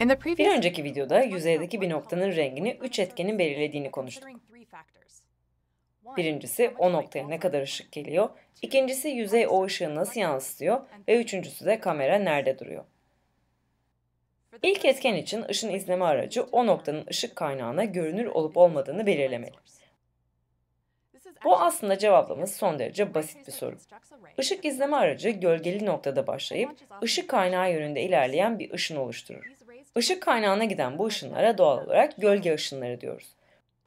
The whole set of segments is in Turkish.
Bir önceki videoda yüzeydeki bir noktanın rengini üç etkenin belirlediğini konuştuk. Birincisi o noktaya ne kadar ışık geliyor, ikincisi yüzey o ışığı nasıl yansıtıyor ve üçüncüsü de kamera nerede duruyor. İlk etken için ışın izleme aracı o noktanın ışık kaynağına görünür olup olmadığını belirlemeli. Bu aslında cevaplamamız son derece basit bir soru. Işık izleme aracı gölgeli noktada başlayıp ışık kaynağı yönünde ilerleyen bir ışın oluşturur. Işık kaynağına giden bu ışınlara doğal olarak gölge ışınları diyoruz.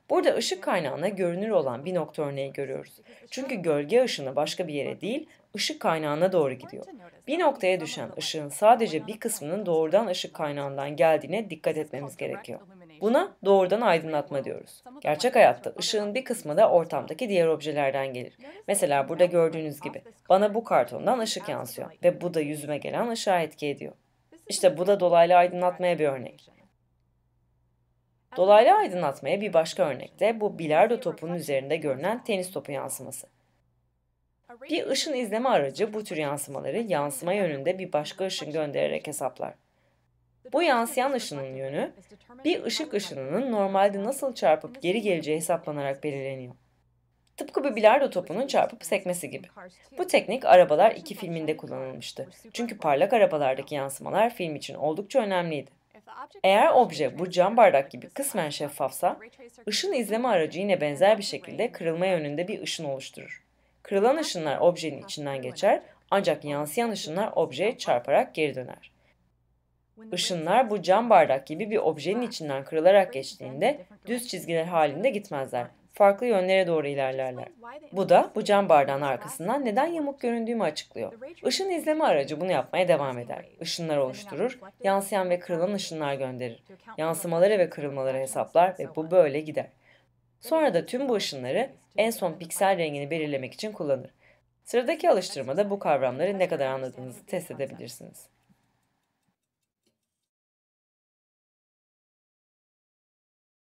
Burada ışık kaynağına görünür olan bir nokta örneği görüyoruz. Çünkü gölge ışını başka bir yere değil, ışık kaynağına doğru gidiyor. Bir noktaya düşen ışığın sadece bir kısmının doğrudan ışık kaynağından geldiğine dikkat etmemiz gerekiyor. Buna doğrudan aydınlatma diyoruz. Gerçek hayatta ışığın bir kısmı da ortamdaki diğer objelerden gelir. Mesela burada gördüğünüz gibi bana bu kartondan ışık yansıyor ve bu da yüzüme gelen ışığa etki ediyor. İşte bu da dolaylı aydınlatmaya bir örnek. Dolaylı aydınlatmaya bir başka örnek de bu bilardo topunun üzerinde görünen tenis topu yansıması. Bir ışın izleme aracı bu tür yansımaları yansıma yönünde bir başka ışın göndererek hesaplar. Bu yansıyan ışının yönü bir ışık ışınının normalde nasıl çarpıp geri geleceği hesaplanarak belirleniyor. Tıpkı bir bilardo topunun çarpıp sekmesi gibi. Bu teknik Arabalar 2 filminde kullanılmıştı. Çünkü parlak arabalardaki yansımalar film için oldukça önemliydi. Eğer obje bu cam bardak gibi kısmen şeffafsa, ışın izleme aracı yine benzer bir şekilde kırılma yönünde bir ışın oluşturur. Kırılan ışınlar objenin içinden geçer ancak yansıyan ışınlar objeye çarparak geri döner. Işınlar bu cam bardak gibi bir objenin içinden kırılarak geçtiğinde düz çizgiler halinde gitmezler farklı yönlere doğru ilerlerler. Bu da bu cam bardağın arkasından neden yamuk göründüğümü açıklıyor. Işın izleme aracı bunu yapmaya devam eder. Işınlar oluşturur, yansıyan ve kırılan ışınlar gönderir. Yansımaları ve kırılmaları hesaplar ve bu böyle gider. Sonra da tüm bu ışınları en son piksel rengini belirlemek için kullanır. Sıradaki alıştırmada bu kavramları ne kadar anladığınızı test edebilirsiniz.